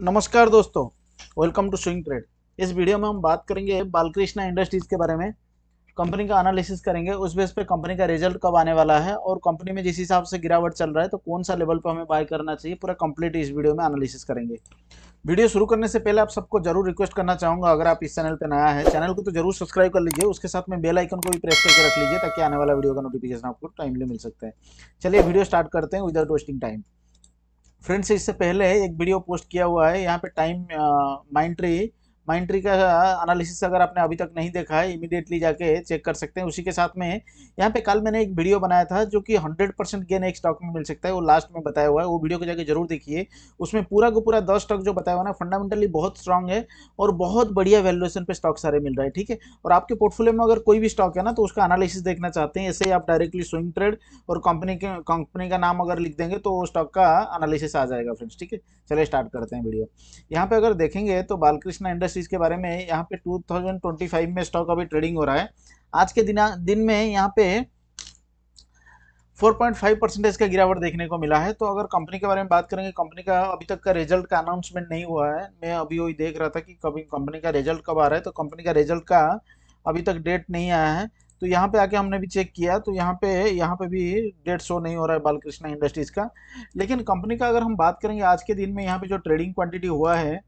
नमस्कार दोस्तों welcome to swing trade इस वीडियो में हम बात करेंगे बालकृष्णा इंडस्ट्रीज के बारे में कंपनी का एनालिसिस करेंगे उस बेस पे कंपनी का रिजल्ट कब आने वाला है और कंपनी में जिस हिसाब से गिरावट चल रहा है तो कौन सा लेवल पर हमें बाय करना चाहिए पूरा कंप्लीट इस वीडियो में एनालिसिस करेंगे वीडियो शुरू करने से पहले आप सबको जरूर रिक्वेस्ट करना चाहूँगा अगर आप इस चैनल पर नया है चैनल को तो जरूर सब्सक्राइब कर लीजिए उसके साथ में बेल आइकन को भी प्रेस करके रख लीजिए ताकि आने वाला वीडियो का नोटिफिकेशन आपको टाइमली मिल सकता है चलिए वीडियो स्टार्ट करते हैं विदाउट वेस्टिंग टाइम फ्रेंड्स इससे पहले एक वीडियो पोस्ट किया हुआ है यहाँ पे time Mindtree Mindtree का एनालिसिस अगर आपने अभी तक नहीं देखा है इमीडिएटली जाके चेक कर सकते हैं उसी के साथ में यहाँ पे कल मैंने एक वीडियो बनाया था जो कि 100 परसेंट गेन एक स्टॉक में मिल सकता है वो लास्ट में बताया हुआ है वो वीडियो को जाके जरूर देखिए उसमें पूरा को पूरा दस स्टॉक जो बताया हुआ ना फंडामेंटली बहुत स्ट्रॉन्ग है और बहुत बढ़िया वैल्यूएशन पर स्टॉक सारे मिल रहा है ठीक है और आपके पोर्टफोलियो में अगर कोई भी स्टॉक है ना तो उसका एनालिसिस देखना चाहते हैं ऐसे ही आप डायरेक्टली स्विंग ट्रेड और कंपनी के कंपनी का नाम अगर लिख देंगे तो वो स्टॉक का एनालिसिस आ जाएगा फ्रेंड्स ठीक है चलिए स्टार्ट करते हैं वीडियो यहाँ पे अगर देखेंगे तो बालकृष्ण इंडस्ट्री इंडस्ट्रीज के बारे में यहाँ पे 2025 में स्टॉक अभी ट्रेडिंग हो रहा है आज के दिन दिन में यहाँ पे 4.5 परसेंटेज का गिरावट देखने को मिला है तो अगर कंपनी के बारे में बात करेंगे कंपनी का अभी तक का रिजल्ट का अनाउंसमेंट नहीं हुआ है मैं अभी वही देख रहा था कि कभी कंपनी का रिजल्ट कब आ रहा है तो कंपनी का रिजल्ट का अभी तक डेट नहीं आया है तो यहाँ पे आके हमने भी चेक किया तो यहाँ पे यहाँ पे भी डेट शो नहीं हो रहा है बालकृष्णा इंडस्ट्रीज़ का लेकिन कंपनी का अगर हम बात करेंगे आज के दिन में यहाँ पे जो ट्रेडिंग क्वांटिटी हुआ है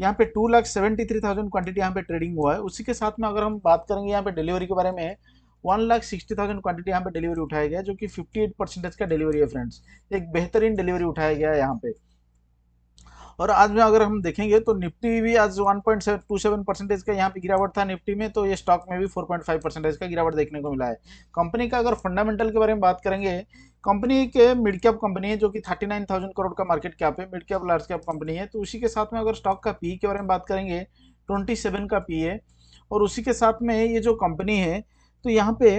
यहाँ पे two lakh seventy three thousand quantity यहाँ पे ट्रेडिंग हुआ है उसी के साथ में अगर हम बात करेंगे यहाँ पे डिलीवरी के बारे में one lakh sixty thousand quantity यहाँ पे डिलीवरी उठाया गया जो कि फिफ्टी एट परसेंटेज का डिलीवरी है फ्रेंड्स एक बेहतरीन डिलीवरी उठाया गया है यहाँ पे और आज में अगर हम देखेंगे तो निफ्टी भी आज one point seven two seven percentage का यहाँ पे गिरावट था निफ्टी में तो ये स्टॉक में भी फोर पॉइंट फाइव परसेंटेज का गिरावट देखने को मिला है कंपनी का अगर फंडामेंटल के बारे में बात करेंगे कंपनी के मिड कैप कंपनी है जो कि थर्टी नाइन थाउजेंड करोड़ का मार्केट कैप है mid cap large cap company है तो उसी के साथ में अगर स्टॉक का पी के बारे में बात करेंगे ट्वेंटी सेवन का पी है और उसी के साथ में ये जो कंपनी है तो यहाँ पे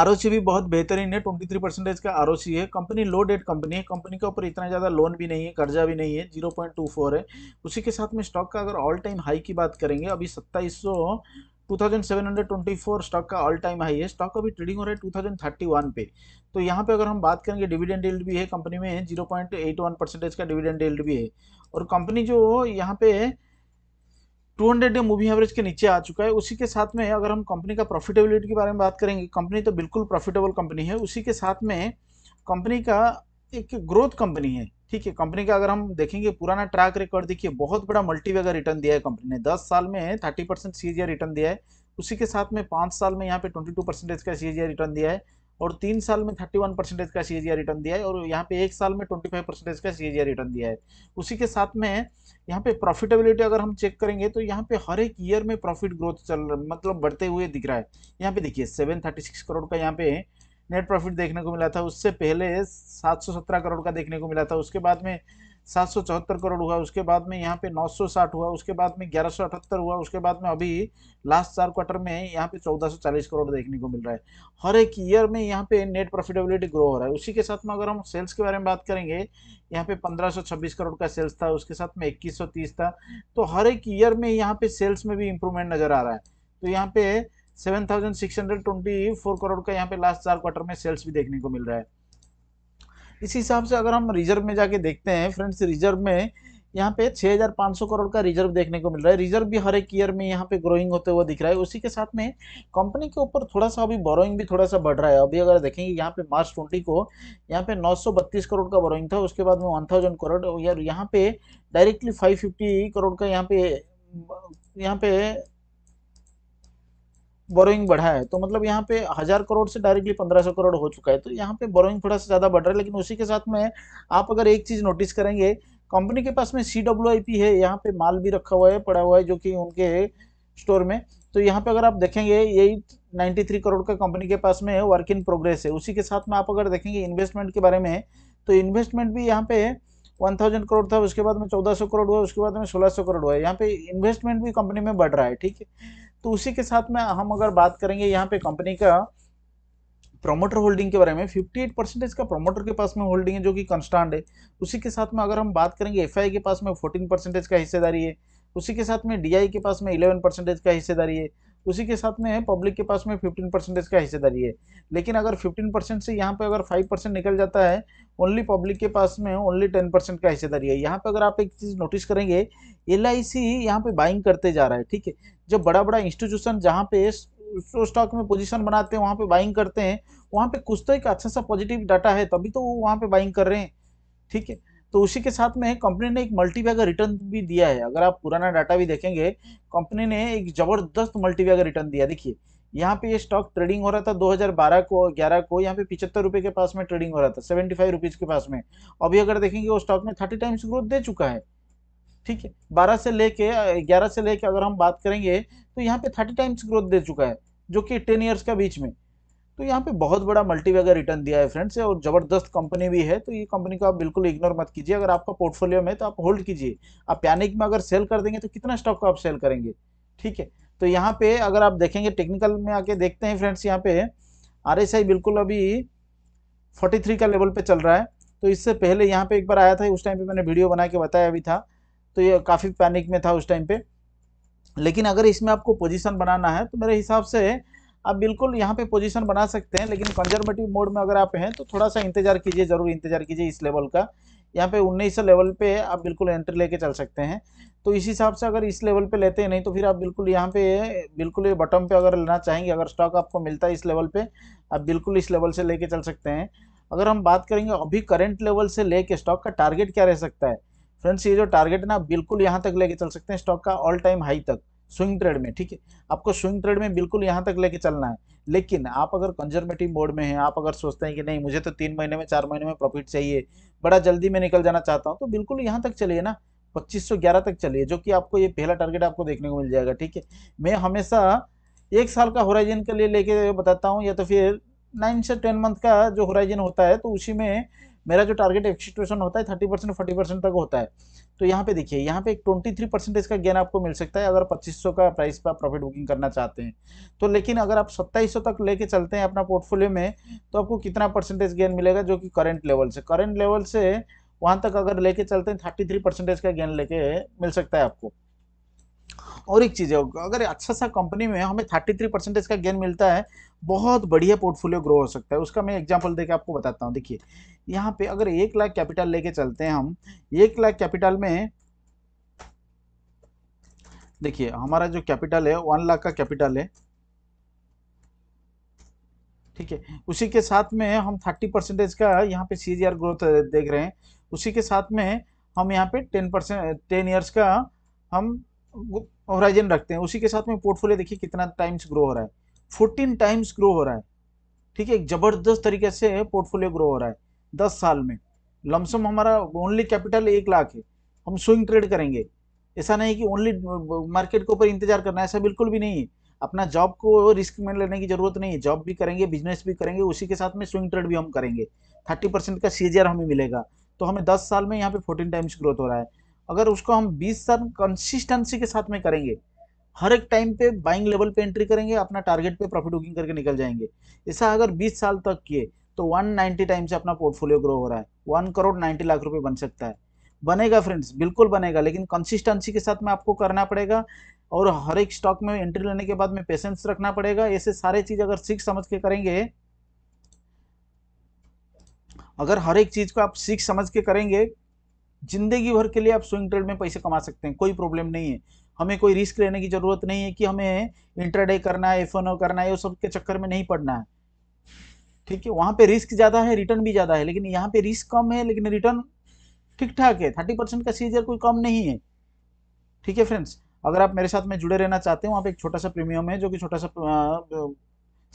आर भी बहुत बेहतरीन है ट्वेंटी थ्री परसेंटेज का आर है कंपनी लो डेट कंपनी है कंपनी के ऊपर इतना ज़्यादा लोन भी नहीं है कर्जा भी नहीं है जीरो पॉइंट टू फोर है उसी के साथ में स्टॉक का अगर ऑल टाइम हाई की बात करेंगे अभी सत्ताईस सौ 2724 स्टॉक का ऑल टाइम हाई है स्टॉक अभी ट्रेडिंग हो रहा है 2031 पे तो यहाँ पे अगर हम बात करेंगे डिविडेंड यील्ड भी है कंपनी में 0.81 परसेंटेज का डिविडेंड यील्ड भी है और कंपनी जो यहाँ पे 200 डे मूविंग एवरेज के नीचे आ चुका है उसी के साथ में अगर हम कंपनी का प्रॉफिटेबिलिटी के बारे में बात करेंगे कंपनी तो बिल्कुल प्रॉफिटेबल कंपनी है उसी के साथ में कंपनी का एक ग्रोथ कंपनी है ठीक है कंपनी का अगर हम देखेंगे पुराना ट्रैक रिकॉर्ड देखिए बहुत बड़ा मल्टीवे वेगा रिटर्न दिया है कंपनी ने दस साल में थर्टी परसेंट सी रिटर्न दिया है उसी के साथ में पाँच साल में यहाँ पे ट्वेंटी टू परसेंटेज का सी रिटर्न दिया है और तीन साल में थर्टी वन परसेंटेज का सी रिटर्न दिया है और यहाँ पे एक साल में ट्वेंटी फाइव परसेंटेज का सी रिटर्न दिया है उसी के साथ में यहाँ पे प्रॉफिटेबिलिटी अगर हम चेक करेंगे तो यहाँ पे हर एक ईयर में प्रॉफिट ग्रोथ चल मतलब बढ़ते हुए दिख रहा है यहाँ पे देखिए सेवन थर्टी सिक्स करोड़ का यहाँ पे नेट प्रॉफिट देखने को मिला था उससे पहले 717 करोड़ का देखने को मिला था उसके बाद में सात करोड़ हुआ उसके बाद में यहाँ पे 960 हुआ उसके बाद में ग्यारह हुआ उसके बाद में अभी लास्ट चार क्वार्टर में यहाँ पे 1440 करोड़ देखने को मिल रहा है हर एक ईयर में यहाँ पे नेट प्रॉफिटेबिलिटी ग्रो हो रहा है उसी के साथ में अगर हम सेल्स के बारे में बात करेंगे यहाँ पे 1526 करोड़ का सेल्स था उसके साथ में इक्कीस था तो हर एक ईयर में यहाँ पे सेल्स में भी इम्प्रूवमेंट नज़र आ रहा है तो यहाँ पे 7,624 करोड़ का यहाँ पे लास्ट चार क्वार्टर में सेल्स भी देखने को मिल रहा है इस हिसाब से अगर हम रिजर्व में जाके देखते हैं फ्रेंड्स रिजर्व में यहाँ पे 6,500 करोड़ का रिजर्व देखने को मिल रहा है रिजर्व भी हर एक ईयर में यहाँ पे ग्रोइंग होते हुए दिख रहा है उसी के साथ में कंपनी के ऊपर थोड़ा सा अभी बोरोइंग भी थोड़ा सा बढ़ रहा है अभी अगर देखेंगे यहाँ पे मार्च 20 को यहाँ पे 932 करोड़ का बोरोइंग था उसके बाद में 1000 करोड़ यार यहाँ पे डायरेक्टली फाइव करोड़ का यहाँ पे यहाँ पे बोरोइंग बढ़ा है तो मतलब यहाँ पे हजार करोड़ से डायरेक्टली पंद्रह सौ करोड़ हो चुका है तो यहाँ पे बोरोइंग थोड़ा सा ज्यादा बढ़ रहा है लेकिन उसी के साथ में आप अगर एक चीज नोटिस करेंगे कंपनी के पास में सी डब्ल्यू आई पी है यहाँ पे माल भी रखा हुआ है पड़ा हुआ है जो कि उनके स्टोर में तो यहाँ पे अगर आप देखेंगे यही थ्री करोड़ का कंपनी के पास में वर्क इन प्रोग्रेस है उसी के साथ में आप अगर देखेंगे इन्वेस्टमेंट के बारे में तो इन्वेस्टमेंट भी यहाँ पे वन थाउजेंड करोड़ था उसके बाद में चौदह सौ करोड़ हुआ उसके बाद में सोलह सौ करोड़ हुआ है यहाँ पे इन्वेस्टमेंट भी कंपनी में बढ़ रहा है ठीक है तो उसी के साथ में हम अगर बात करेंगे यहाँ पे कंपनी का प्रोमोटर होल्डिंग के बारे में 58 परसेंटेज का प्रोमोटर के पास में होल्डिंग है जो कि कंस्टांट है उसी के साथ में अगर हम बात करेंगे एफ के पास में फोर्टीन परसेंटेज का हिस्सेदारी है उसी के साथ में डी के पास में इलेवन परसेंटेज का हिस्सेदारी है उसी के साथ में है पब्लिक के पास में फिफ्टीन परसेंटेज का हिस्सेदारी है लेकिन अगर फिफ्टीन परसेंट से यहाँ पे अगर फाइव परसेंट निकल जाता है ओनली पब्लिक के पास में ओनली टेन परसेंट का हिस्सेदारी है यहाँ पे अगर आप एक चीज़ नोटिस करेंगे एल आई सी यहाँ पे बाइंग करते जा रहा है ठीक है जो बड़ा बड़ा इंस्टीट्यूशन जहाँ पे स्टॉक में पोजिशन बनाते हैं वहाँ पे बाइंग करते हैं वहाँ पे कुछ तो एक अच्छा सा पॉजिटिव डाटा है तभी तो वो वहाँ पे बाइंग कर रहे हैं ठीक है तो उसी के साथ में कंपनी ने एक मल्टीवैगर रिटर्न भी दिया है अगर आप पुराना डाटा भी देखेंगे कंपनी ने एक जबरदस्त मल्टीवैगर रिटर्न दिया देखिए यहाँ पे ये स्टॉक ट्रेडिंग हो रहा था 2012 को 11 को यहाँ पे पिछहत्तर रुपये के पास में ट्रेडिंग हो रहा था 75 फाइव के पास में अभी अगर देखेंगे वो स्टॉक में 30 टाइम्स ग्रोथ दे चुका है ठीक है 12 से लेके 11 से लेके अगर हम बात करेंगे तो यहाँ पे 30 टाइम्स ग्रोथ दे चुका है जो कि 10 ईयर्स का बीच में तो यहाँ पे बहुत बड़ा मल्टीवे रिटर्न दिया है फ्रेंड्स और ज़बरदस्त कंपनी भी है तो ये कंपनी को आप बिल्कुल इग्नोर मत कीजिए अगर आपका पोर्टफोलियो में तो आप होल्ड कीजिए आप पैनिक में अगर सेल कर देंगे तो कितना स्टॉक को आप सेल करेंगे ठीक है तो यहाँ पे अगर आप देखेंगे टेक्निकल में आके देखते हैं फ्रेंड्स यहाँ पे आर बिल्कुल अभी फोर्टी का लेवल पर चल रहा है तो इससे पहले यहाँ पे एक बार आया था उस टाइम पे मैंने वीडियो बना के बताया भी था तो ये काफ़ी पैनिक में था उस टाइम पे लेकिन अगर इसमें आपको पोजिशन बनाना है तो मेरे हिसाब से आप बिल्कुल यहाँ पे पोजीशन बना सकते हैं लेकिन कंजर्वेटिव मोड में अगर आप हैं तो थोड़ा सा इंतजार कीजिए ज़रूर इंतजार कीजिए इस लेवल का यहाँ पे उन्नीस लेवल पे आप बिल्कुल एंट्री लेके चल सकते हैं तो इस हिसाब से अगर इस लेवल पे लेते हैं नहीं तो फिर आप बिल्कुल यहाँ पे बिल्कुल ये बटम पे अगर लेना चाहेंगे अगर स्टॉक आपको मिलता है इस लेवल पे आप बिल्कुल इस लेवल से लेके चल सकते हैं अगर हम बात करेंगे अभी करेंट लेवल से लेके स्टॉक का टारगेट क्या रह सकता है फ्रेंड्स ये जो टारगेट ना बिल्कुल यहाँ तक लेके चल सकते हैं स्टॉक का ऑल टाइम हाई तक स्विंग ट्रेड में ठीक है आपको स्विंग ट्रेड में बिल्कुल यहाँ तक लेके चलना है लेकिन आप अगर कंजर्वेटिव मोड में हैं आप अगर सोचते हैं कि नहीं मुझे तो तीन महीने में चार महीने में प्रॉफिट चाहिए बड़ा जल्दी मैं निकल जाना चाहता हूँ तो बिल्कुल यहाँ तक चलिए ना 2511 तक चलिए जो कि आपको ये पहला टारगेट आपको देखने को मिल जाएगा ठीक है मैं हमेशा एक साल का होराइजन के लिए लेके बताता हूँ या तो फिर नाइन से टेन मंथ का जो होराइजन होता है तो उसी में मेरा जो टारगेट एक्सिटेशन होता है थर्टी परसेंट फोर्टी परसेंट तक होता है तो यहाँ पे देखिए यहाँ पे एक ट्वेंटी थ्री परसेंटेज का गेन आपको मिल सकता है अगर पच्चीस सौ का प्राइस पर प्रॉफिट बुकिंग करना चाहते हैं तो लेकिन अगर आप सत्ताईस सौ तक लेके चलते हैं अपना पोर्टफोलियो में तो आपको कितना परसेंटेज गेन मिलेगा जो कि करेंट लेवल से करेंट लेवल से वहाँ तक अगर लेके चलते हैं थर्टी थ्री परसेंटेज का गेन लेके मिल सकता है आपको और एक चीज़ है अगर अच्छा सा कंपनी में हमें थर्टी थ्री परसेंटेज का गेन मिलता है बहुत बढ़िया पोर्टफोलियो ग्रो हो सकता है उसका मैं एग्जाम्पल देकर आपको बताता हूँ देखिए यहाँ पे अगर एक लाख कैपिटल लेके चलते हैं हम एक लाख कैपिटल में देखिए हमारा जो कैपिटल है वन लाख का कैपिटल है ठीक है उसी के साथ में हम थर्टी परसेंटेज का यहाँ पे सी ग्रोथ देख रहे हैं उसी के साथ में हम यहाँ पे टेन परसेंट टेन ईयर्स का हम होराइजन रखते हैं उसी के साथ में पोर्टफोलियो देखिए कितना टाइम्स ग्रो हो रहा है फोर्टीन टाइम्स ग्रो हो रहा है ठीक है जबरदस्त तरीके से पोर्टफोलियो ग्रो हो रहा है दस साल में लमसम हमारा ओनली कैपिटल एक लाख है हम स्विंग ट्रेड करेंगे ऐसा नहीं कि ओनली मार्केट uh, के ऊपर इंतजार करना ऐसा बिल्कुल भी नहीं है अपना जॉब को रिस्क में लेने की जरूरत नहीं है जॉब भी करेंगे बिजनेस भी करेंगे उसी के साथ में स्विंग ट्रेड भी हम करेंगे थर्टी परसेंट का सी हमें मिलेगा तो हमें दस साल में यहाँ पे फोर्टीन टाइम्स ग्रोथ हो रहा है अगर उसको हम 20 टर्म कंसिस्टेंसी के साथ में करेंगे हर एक टाइम पे बाइंग लेवल पे एंट्री करेंगे अपना टारगेट पे प्रॉफिट बुकिंग करके निकल जाएंगे ऐसा अगर 20 साल तक किए तो 190 टाइम से अपना पोर्टफोलियो ग्रो हो रहा है वन करोड़ 90 लाख रुपए बन सकता है बनेगा फ्रेंड्स बिल्कुल बनेगा लेकिन कंसिस्टेंसी के साथ में आपको करना पड़ेगा और हर एक स्टॉक में एंट्री लेने के बाद में पेशेंस रखना पड़ेगा ऐसे सारे चीज़ अगर सीख समझ के करेंगे अगर हर एक चीज़ को आप सीख समझ के करेंगे जिंदगी भर के लिए आप स्विंग ट्रेड में पैसे कमा सकते हैं कोई प्रॉब्लम नहीं है हमें कोई रिस्क लेने की ज़रूरत नहीं है कि हमें इंटरडे करना है एफ करना है वो सब के चक्कर में नहीं पड़ना है ठीक है वहाँ पे रिस्क ज़्यादा है रिटर्न भी ज़्यादा है लेकिन यहाँ पे रिस्क कम है लेकिन रिटर्न ठीक ठाक है थर्टी परसेंट का सीजर कोई कम नहीं है ठीक है फ्रेंड्स अगर आप मेरे साथ में जुड़े रहना चाहते हैं वहाँ पे एक छोटा सा प्रीमियम है जो कि छोटा सा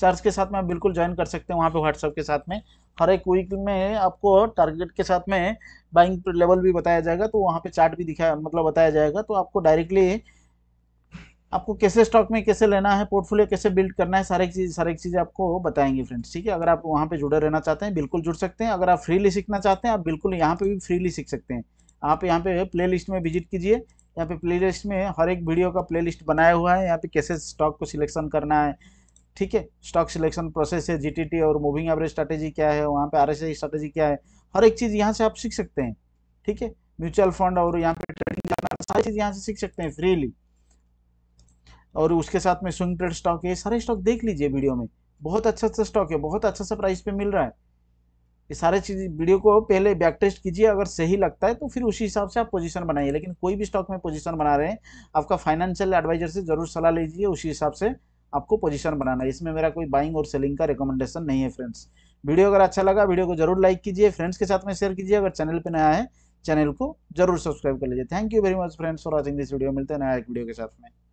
चार्ज के साथ में आप बिल्कुल ज्वाइन कर सकते हैं वहाँ पे व्हाट्सएप के साथ में हर एक वीक में आपको टारगेट के साथ में बाइंग लेवल भी बताया जाएगा तो वहाँ पे चार्ट भी दिखा मतलब बताया जाएगा तो आपको डायरेक्टली आपको कैसे स्टॉक में कैसे लेना है पोर्टफोलियो कैसे बिल्ड करना है सारे चीज़ सारे चीज़ आपको बताएंगे फ्रेंड्स ठीक है अगर आप वहाँ पे जुड़े रहना चाहते हैं बिल्कुल जुड़ सकते हैं अगर आप फ्रीली सीखना चाहते हैं आप बिल्कुल यहाँ पे भी फ्रीली सीख सकते हैं आप यहाँ पे प्ले लिस्ट में विजिट कीजिए यहाँ पे प्ले लिस्ट में हर एक वीडियो का प्ले लिस्ट बनाया हुआ है यहाँ पे कैसे स्टॉक को सिलेक्शन करना है ठीक है स्टॉक सिलेक्शन प्रोसेस है जीटीटी और मूविंग एवरेज स्ट्रैटेजी क्या है वहाँ पे आरएसआई स्ट्रैटेजी क्या है हर एक चीज़ यहाँ से आप सीख सकते हैं ठीक है म्यूचुअल फंड और यहाँ पे ट्रेडिंग सारी चीज़ यहाँ से सीख सकते हैं फ्रीली और उसके साथ में स्विंग ट्रेड स्टॉक है सारे स्टॉक देख लीजिए वीडियो में बहुत अच्छा अच्छा स्टॉक है बहुत अच्छा सा प्राइस पे मिल रहा है ये सारे चीज वीडियो को पहले बैक टेस्ट कीजिए अगर सही लगता है तो फिर उसी हिसाब से आप पोजीशन बनाइए लेकिन कोई भी स्टॉक में पोजीशन बना रहे हैं आपका फाइनेंशियल एडवाइजर से जरूर सलाह लीजिए उसी हिसाब से आपको पोजीशन बनाना है इसमें मेरा कोई बाइंग और सेलिंग का रिकमेंडेशन नहीं है फ्रेंड्स वीडियो अगर अच्छा लगा वीडियो को जरूर लाइक कीजिए फ्रेंड्स के साथ में शेयर कीजिए अगर चैनल पर नया है चैनल को जरूर सब्सक्राइब कर लीजिए thank you very much friends for watching this video मिलते हैं नया एक वीडियो के साथ में